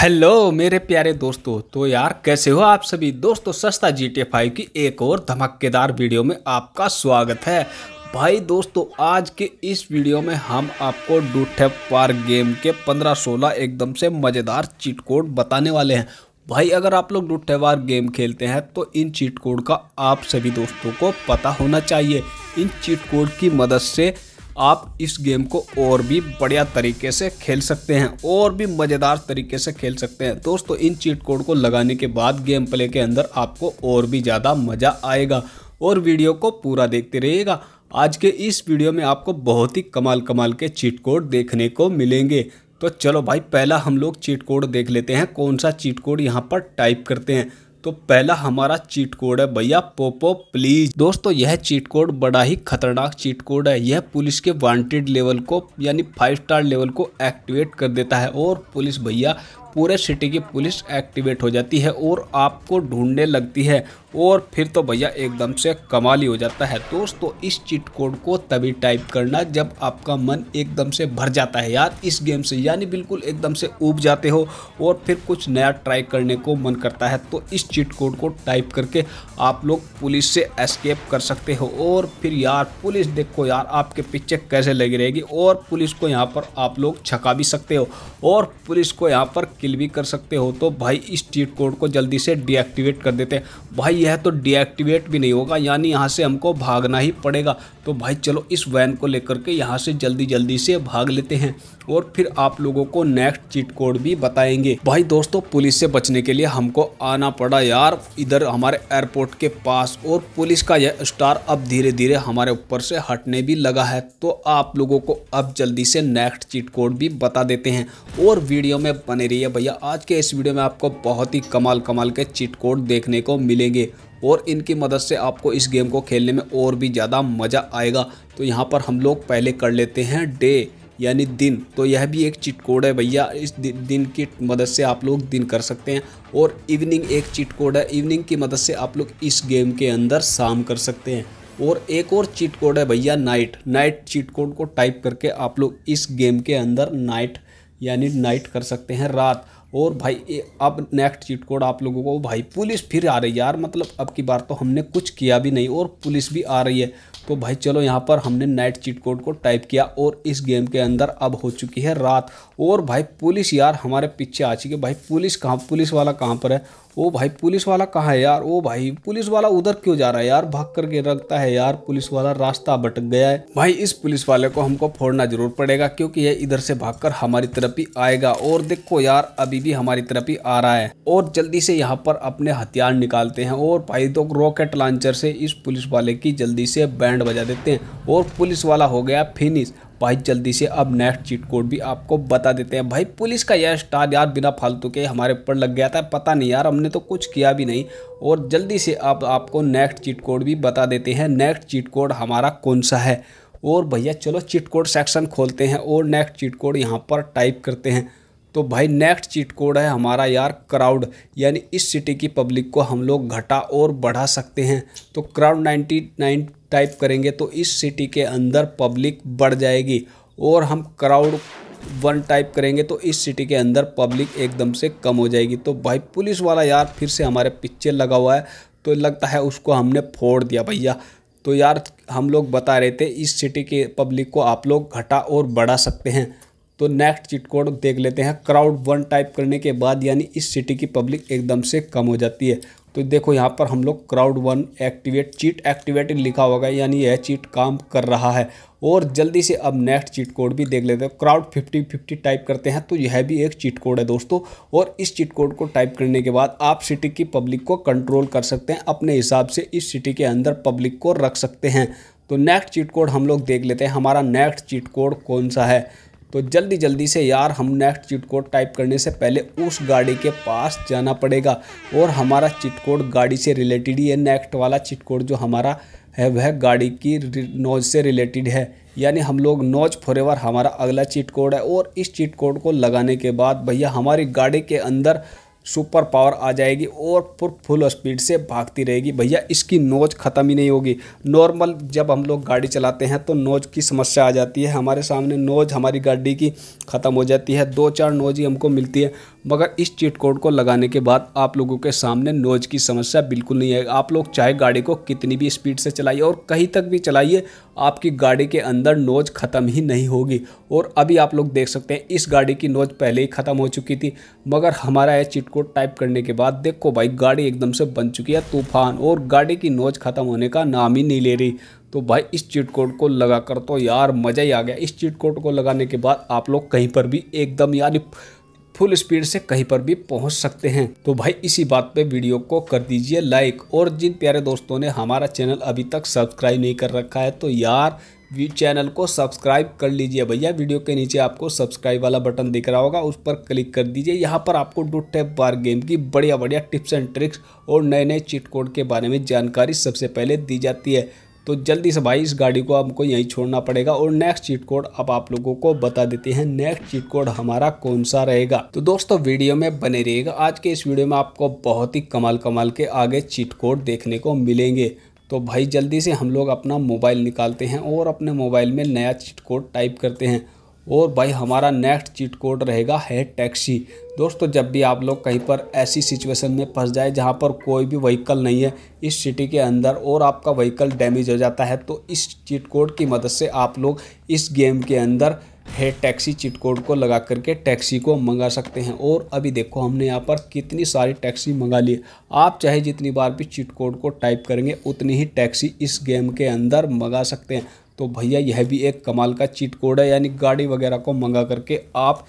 hello मेरे प्यारे दोस्तों तो यार कैसे हो आप सभी दोस्तों सस्ता जी टी फाइव की एक और धमाकेदार वीडियो में आपका स्वागत है भाई दोस्तों आज के इस वीडियो में हम आपको डूठे पार गेम के 15-16 एकदम से मज़ेदार चीट कोड बताने वाले हैं भाई अगर आप लोग डूठे पार गेम खेलते हैं तो इन चीट कोड का आप सभी दोस्तों को पता होना चाहिए इन चीट कोड की मदद से आप इस गेम को और भी बढ़िया तरीके से खेल सकते हैं और भी मज़ेदार तरीके से खेल सकते हैं दोस्तों इन चीट कोड को लगाने के बाद गेम प्ले के अंदर आपको और भी ज़्यादा मज़ा आएगा और वीडियो को पूरा देखते रहिएगा आज के इस वीडियो में आपको बहुत ही कमाल कमाल के चीट कोड देखने को मिलेंगे तो चलो भाई पहला हम लोग चीट कोड देख लेते हैं कौन सा चीट कोड यहाँ पर टाइप करते हैं तो पहला हमारा चीट कोड है भैया पोपो प्लीज दोस्तों यह चीट कोड बड़ा ही खतरनाक चीट कोड है यह पुलिस के वांटेड लेवल को यानी फाइव स्टार लेवल को एक्टिवेट कर देता है और पुलिस भैया पूरे सिटी की पुलिस एक्टिवेट हो जाती है और आपको ढूंढने लगती है और फिर तो भैया एकदम से कमाल ही हो जाता है दोस्तों इस चिट कोड को तभी टाइप करना जब आपका मन एकदम से भर जाता है यार इस गेम से यानी बिल्कुल एकदम से उब जाते हो और फिर कुछ नया ट्राई करने को मन करता है तो इस चिट कोड को टाइप करके आप लोग पुलिस से एस्केप कर सकते हो और फिर यार पुलिस देखो यार आपके पीछे कैसे लगी रहेगी और पुलिस को यहाँ पर आप लोग छका भी सकते हो और पुलिस को यहाँ पर किल भी कर सकते हो तो भाई इस चीट कोड को जल्दी से डीएक्टिवेट कर देते हैं भाई यह तो डीएक्टिवेट भी नहीं होगा यानी यहाँ से हमको भागना ही पड़ेगा तो भाई चलो इस वैन को लेकर के यहाँ से जल्दी जल्दी से भाग लेते हैं और फिर आप लोगों को नेक्स्ट चीट कोड भी बताएंगे भाई दोस्तों पुलिस से बचने के लिए हमको आना पड़ा यार इधर हमारे एयरपोर्ट के पास और पुलिस का यह स्टार अब धीरे धीरे हमारे ऊपर से हटने भी लगा है तो आप लोगों को अब जल्दी से नेक्स्ट चीट कोड भी बता देते हैं और वीडियो में बने रही भैया आज के इस वीडियो में आपको बहुत ही कमाल कमाल के चीट कोड देखने को मिलेंगे और इनकी मदद से आपको इस गेम को खेलने में और भी ज़्यादा मज़ा आएगा तो यहाँ पर हम लोग पहले कर लेते हैं डे यानी दिन तो यह भी एक चिट कोड है भैया इस दि, दिन की मदद से आप लोग दिन कर सकते हैं और इवनिंग एक चिट कोड है इवनिंग की मदद से आप लोग इस गेम के अंदर शाम कर सकते हैं और एक और चिट कोड है भैया नाइट नाइट चिट कोड को टाइप करके आप लोग इस गेम के अंदर नाइट यानी नाइट कर सकते हैं रात और भाई अब नेक्स्ट चीट कोड आप लोगों को भाई पुलिस फिर आ रही है यार मतलब अब की बार तो हमने कुछ किया भी नहीं और पुलिस भी आ रही है तो भाई चलो यहाँ पर हमने नाइट चीट कोड को टाइप किया और इस गेम के अंदर अब हो चुकी है रात और भाई पुलिस यार हमारे पीछे आ चुकी है भाई पुलिस कहाँ पुलिस वाला कहाँ पर है ओ भाई पुलिस वाला कहाँ है यार ओ भाई पुलिस वाला उधर क्यों जा रहा है यार भाग करके रखता है यार पुलिस वाला रास्ता भटक गया है भाई इस पुलिस वाले को हमको फोड़ना जरूर पड़ेगा क्योंकि ये इधर से भागकर हमारी तरफ ही आएगा और देखो यार अभी भी हमारी तरफ ही आ रहा है और जल्दी से यहाँ पर अपने हथियार निकालते हैं और भाई तो रॉकेट लॉन्चर से इस पुलिस वाले की जल्दी से बैंड बजा देते हैं और पुलिस वाला हो गया फिनिश भाई जल्दी से अब नेक्स्ट चीट कोड भी आपको बता देते हैं भाई पुलिस का यह स्टार यार बिना फालतू के हमारे ऊपर लग गया था पता नहीं यार हमने तो कुछ किया भी नहीं और जल्दी से अब आपको नेक्स्ट चीट कोड भी बता देते हैं नेक्स्ट चीट कोड हमारा कौन सा है और भैया चलो चिट कोड सेक्शन खोलते हैं और नेक्स्ट चिट कोड यहाँ पर टाइप करते हैं तो भाई नेक्स्ट चीट कोड है हमारा यार क्राउड यानी इस सिटी की पब्लिक को हम लोग घटा और बढ़ा सकते हैं तो क्राउड नाइन्टी नाइन टाइप करेंगे तो इस सिटी के अंदर पब्लिक बढ़ जाएगी और हम क्राउड वन टाइप करेंगे तो इस सिटी के अंदर पब्लिक एकदम से कम हो जाएगी तो भाई पुलिस वाला यार फिर से हमारे पिक्चर लगा हुआ है तो लगता है उसको हमने फोड़ दिया भैया तो यार हम लोग बता रहे थे इस सिटी के पब्लिक को आप लोग घटा और बढ़ा सकते हैं तो नेक्स्ट चिट कोड देख लेते हैं क्राउड वन टाइप करने के बाद यानी इस सिटी की पब्लिक एकदम से कम हो जाती है तो देखो यहाँ पर हम लोग crowd one activate cheat activate लिखा होगा यानी यह चीट काम कर रहा है और जल्दी से अब नेक्स्ट चीट कोड भी देख लेते हैं क्राउड फिफ्टी फिफ्टी टाइप करते हैं तो यह भी एक चीट कोड है दोस्तों और इस चीट कोड को टाइप करने के बाद आप सिटी की पब्लिक को कंट्रोल कर सकते हैं अपने हिसाब से इस सिटी के अंदर पब्लिक को रख सकते हैं तो नेक्स्ट चीट कोड हम लोग देख लेते हैं हमारा नेक्स्ट चीट कोड कौन सा है तो जल्दी जल्दी से यार हम नेक्स्ट चिट कोड टाइप करने से पहले उस गाड़ी के पास जाना पड़ेगा और हमारा चिट कोड गाड़ी से रिलेटेड ही है नेक्स्ट वाला चिट कोड जो हमारा है वह गाड़ी की नोज से रिलेटेड है यानी हम लोग नोज फॉरएवर हमारा अगला चिट कोड है और इस चिट कोड को लगाने के बाद भैया हमारी गाड़ी के अंदर सुपर पावर आ जाएगी और फिर फुल स्पीड से भागती रहेगी भैया इसकी नोज ख़त्म ही नहीं होगी नॉर्मल जब हम लोग गाड़ी चलाते हैं तो नोज की समस्या आ जाती है हमारे सामने नोज हमारी गाड़ी की ख़त्म हो जाती है दो चार नोज ही हमको मिलती है मगर इस चीट कोड को लगाने के बाद आप लोगों के सामने नोज की समस्या बिल्कुल नहीं आएगी आप लोग चाहे गाड़ी को कितनी भी स्पीड से चलाइए और कहीं तक भी चलाइए आपकी गाड़ी के अंदर नोज ख़त्म ही नहीं होगी और अभी आप लोग देख सकते हैं इस गाड़ी की नोज पहले ही ख़त्म हो चुकी थी मगर हमारा यह चिट कोड टाइप करने के बाद देखो भाई गाड़ी एकदम से बन चुकी है तूफान और गाड़ी की नोज ख़त्म होने का नाम ही नहीं ले रही तो भाई इस चीट कोड को लगा कर तो यार मज़ा ही आ गया इस चीट कोड को लगाने के बाद आप लोग कहीं पर भी एकदम यानी फुल स्पीड से कहीं पर भी पहुंच सकते हैं तो भाई इसी बात पे वीडियो को कर दीजिए लाइक और जिन प्यारे दोस्तों ने हमारा चैनल अभी तक सब्सक्राइब नहीं कर रखा है तो यार चैनल को सब्सक्राइब कर लीजिए भैया वीडियो के नीचे आपको सब्सक्राइब वाला बटन दिख रहा होगा उस पर क्लिक कर दीजिए यहाँ पर आपको डू टैप बार गेम की बढ़िया बढ़िया टिप्स एंड ट्रिक्स और नए नए चिट कोड के बारे में जानकारी सबसे पहले दी जाती है तो जल्दी से भाई इस गाड़ी को आपको यहीं छोड़ना पड़ेगा और नेक्स्ट चीट कोड अब आप लोगों को बता देते हैं नेक्स्ट चीट कोड हमारा कौन सा रहेगा तो दोस्तों वीडियो में बने रहिएगा आज के इस वीडियो में आपको बहुत ही कमाल कमाल के आगे चीट कोड देखने को मिलेंगे तो भाई जल्दी से हम लोग अपना मोबाइल निकालते हैं और अपने मोबाइल में नया चीट कोड टाइप करते हैं और भाई हमारा नेक्स्ट चीट कोड रहेगा है टैक्सी दोस्तों जब भी आप लोग कहीं पर ऐसी सिचुएशन में फंस जाए जहां पर कोई भी व्हीकल नहीं है इस सिटी के अंदर और आपका व्हीकल डैमेज हो जाता है तो इस चीट कोड की मदद से आप लोग इस गेम के अंदर है टैक्सी चिट कोड को लगा करके टैक्सी को मंगा सकते हैं और अभी देखो हमने यहाँ पर कितनी सारी टैक्सी मंगा ली आप चाहे जितनी बार भी चिट कोड को टाइप करेंगे उतनी ही टैक्सी इस गेम के अंदर मंगा सकते हैं तो भैया यह भी एक कमाल का चीट कोड है यानी गाड़ी वगैरह को मंगा करके आप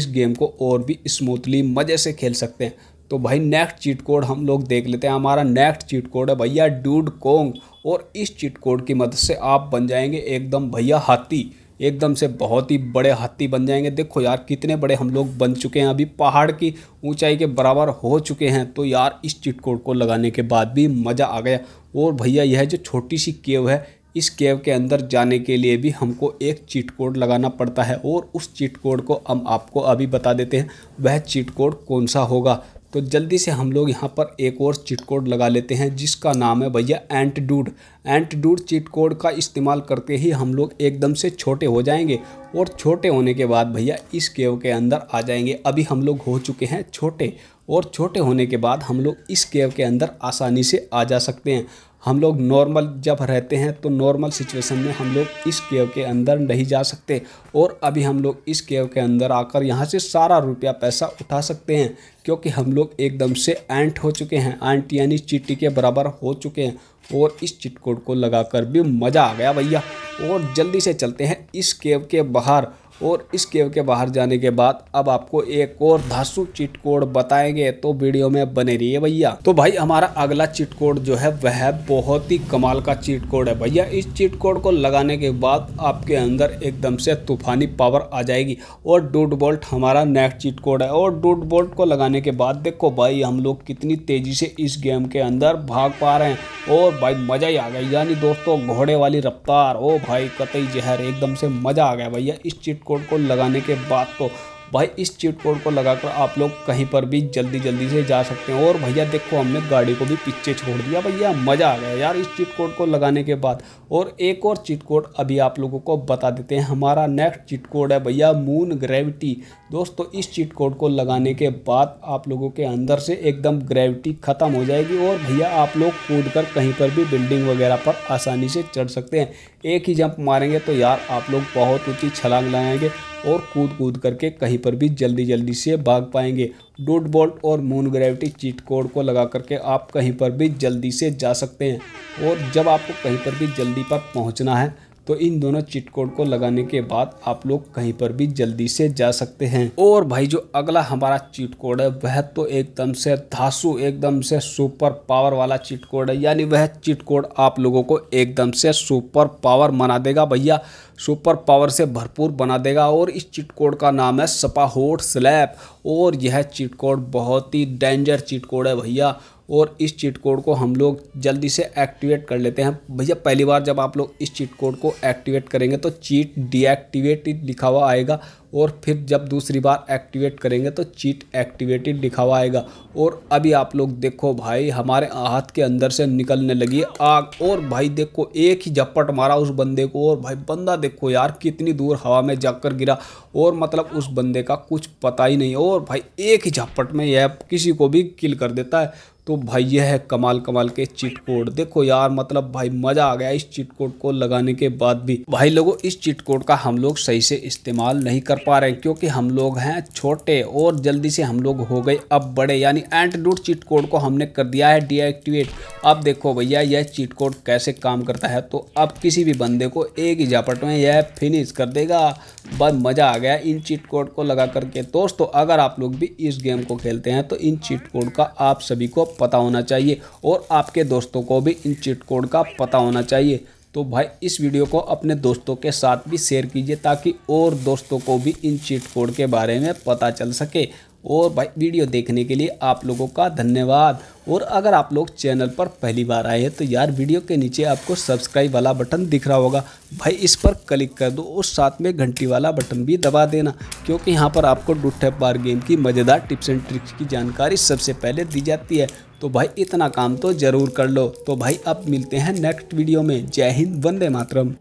इस गेम को और भी स्मूथली मज़े से खेल सकते हैं तो भाई नेक्स्ट चीट कोड हम लोग देख लेते हैं हमारा नेक्स्ट चीट कोड है भैया डूड कोंग और इस चीट कोड की मदद से आप बन जाएंगे एकदम भैया हाथी एकदम से बहुत ही बड़े हाथी बन जाएंगे देखो यार कितने बड़े हम लोग बन चुके हैं अभी पहाड़ की ऊंचाई के बराबर हो चुके हैं तो यार इस चिटकोड को लगाने के बाद भी मज़ा आ गया और भैया यह जो छोटी सी केव है इस केव के अंदर जाने के लिए भी हमको एक चीट कोड लगाना पड़ता है और उस चीट कोड को हम आपको अभी बता देते हैं वह चीट कोड कौन सा होगा तो जल्दी से हम लोग यहाँ पर एक और चीट कोड लगा लेते हैं जिसका नाम है भैया ant dude ant dude cheat code का इस्तेमाल करते ही हम लोग एकदम से छोटे हो जाएंगे और छोटे होने के बाद भैया इस केव के अंदर आ जाएंगे अभी हम लोग हो चुके हैं छोटे और छोटे होने के बाद हम लोग इस केव के अंदर आसानी से आ जा सकते हैं हम लोग नॉर्मल जब रहते हैं तो नॉर्मल सिचुएशन में हम लोग इस केव के अंदर नहीं जा सकते और अभी हम लोग इस केव के अंदर आकर यहाँ से सारा रुपया पैसा उठा सकते हैं क्योंकि हम लोग एकदम से एंट हो चुके हैं एंट यानी चिट्टी के बराबर हो चुके हैं और इस चिटकोड को लगाकर भी मज़ा आ गया भैया और जल्दी से चलते हैं इस केव के बाहर और इस केव के बाहर जाने के बाद अब आपको एक और धासु चिट कोड बताएंगे तो वीडियो में बने रहिए भैया तो भाई हमारा अगला चिट कोड जो है वह बहुत ही कमाल का चिट कोड है भैया इस चिट कोड को लगाने के बाद आपके अंदर एकदम से तूफानी पावर आ जाएगी और डूट बोल्ट हमारा नेक्स्ट चिट कोड है और डूट बोल्ट को लगाने के बाद देखो भाई हम लोग कितनी तेजी से इस गेम के अंदर भाग पा रहे हैं और भाई मजा ही आ गया यानी दोस्तों घोड़े वाली रफ्तार ओ भाई कतई जहर एकदम से मजा आ गया भैया इस चिट कोड को लगाने के बाद तो भाई इस चीट कोड को लगाकर आप लोग कहीं पर भी जल्दी जल्दी से जा सकते हैं और भैया देखो हमने गाड़ी को भी पीछे छोड़ दिया भैया मज़ा आ गया यार इस चीट कोड को लगाने के बाद और एक और चीट कोड अभी आप लोगों को बता देते हैं हमारा नेक्स्ट चीट कोड है भैया मून ग्रेविटी दोस्तों इस चीट कोड को लगाने के बाद आप लोगों के अंदर से एकदम ग्रेविटी ख़त्म हो जाएगी और भैया आप लोग कूद कर कहीं पर भी बिल्डिंग वगैरह पर आसानी से चढ़ सकते हैं एक ही जंप मारेंगे तो यार आप लोग बहुत ऊँची छलांग लगाएंगे और कूद कूद करके कहीं पर भी जल्दी जल्दी से भाग पाएंगे डोट बोल्ट और मून ग्रेविटी चीट कोड को लगा करके आप कहीं पर भी जल्दी से जा सकते हैं और जब आपको कहीं पर भी जल्दी पर पहुंचना है तो इन दोनों चिट कोड को लगाने के बाद आप लोग कहीं पर भी जल्दी से जा सकते हैं और भाई जो अगला हमारा चिट कोड है वह तो एकदम से धासु एकदम से सुपर पावर वाला चिट कोड है यानी वह चिट कोड आप लोगों को एकदम से सुपर पावर मना देगा भैया सुपर पावर से भरपूर बना देगा और इस चिट कोड का नाम है सपाहोट स्लैप और यह चिट कोड बहुत ही डेंजर चिट कोड है भैया और इस चीट कोड को हम लोग जल्दी से एक्टिवेट कर लेते हैं भैया पहली बार जब आप लोग इस चीट कोड को एक्टिवेट करेंगे तो चीट डीएक्टिवेट लिखा हुआ आएगा और फिर जब दूसरी बार एक्टिवेट करेंगे तो चीट एक्टिवेटेड दिखा आएगा और अभी आप लोग देखो भाई हमारे हाथ के अंदर से निकलने लगी आग और भाई देखो एक ही झपट मारा उस बंदे को और भाई बंदा देखो यार कितनी दूर हवा में जाकर गिरा और मतलब उस बंदे का कुछ पता ही नहीं और भाई एक ही झपट में यह किसी को भी किल कर देता है तो भाई यह है कमाल कमाल के चिट कोड देखो यार मतलब भाई मज़ा आ गया इस चिट कोड को लगाने के बाद भी भाई लोगों इस चिट कोड का हम लोग सही से इस्तेमाल नहीं कर कर पा रहे हैं क्योंकि हम लोग हैं छोटे और जल्दी से हम लोग हो गए अब बड़े यानी एंटीडोट चीट कोड को हमने कर दिया है डीएक्टिवेट अब देखो भैया यह चीट कोड कैसे काम करता है तो अब किसी भी बंदे को एक ही झापट में यह फिनिश कर देगा बस मज़ा आ गया इन चीट कोड को लगा करके दोस्तों अगर आप लोग भी इस गेम को खेलते हैं तो इन चीट कोड का आप सभी को पता होना चाहिए और आपके दोस्तों को भी इन चीट कोड का पता होना चाहिए तो भाई इस वीडियो को अपने दोस्तों के साथ भी शेयर कीजिए ताकि और दोस्तों को भी इन चीट कोड के बारे में पता चल सके और भाई वीडियो देखने के लिए आप लोगों का धन्यवाद और अगर आप लोग चैनल पर पहली बार आए हैं तो यार वीडियो के नीचे आपको सब्सक्राइब वाला बटन दिख रहा होगा भाई इस पर क्लिक कर दो और साथ में घंटी वाला बटन भी दबा देना क्योंकि यहाँ पर आपको डुट्ठे बार गेम की मज़ेदार टिप्स एंड ट्रिक्स की जानकारी सबसे पहले दी जाती है तो भाई इतना काम तो ज़रूर कर लो तो भाई अब मिलते हैं नेक्स्ट वीडियो में जय हिंद वंदे मातरम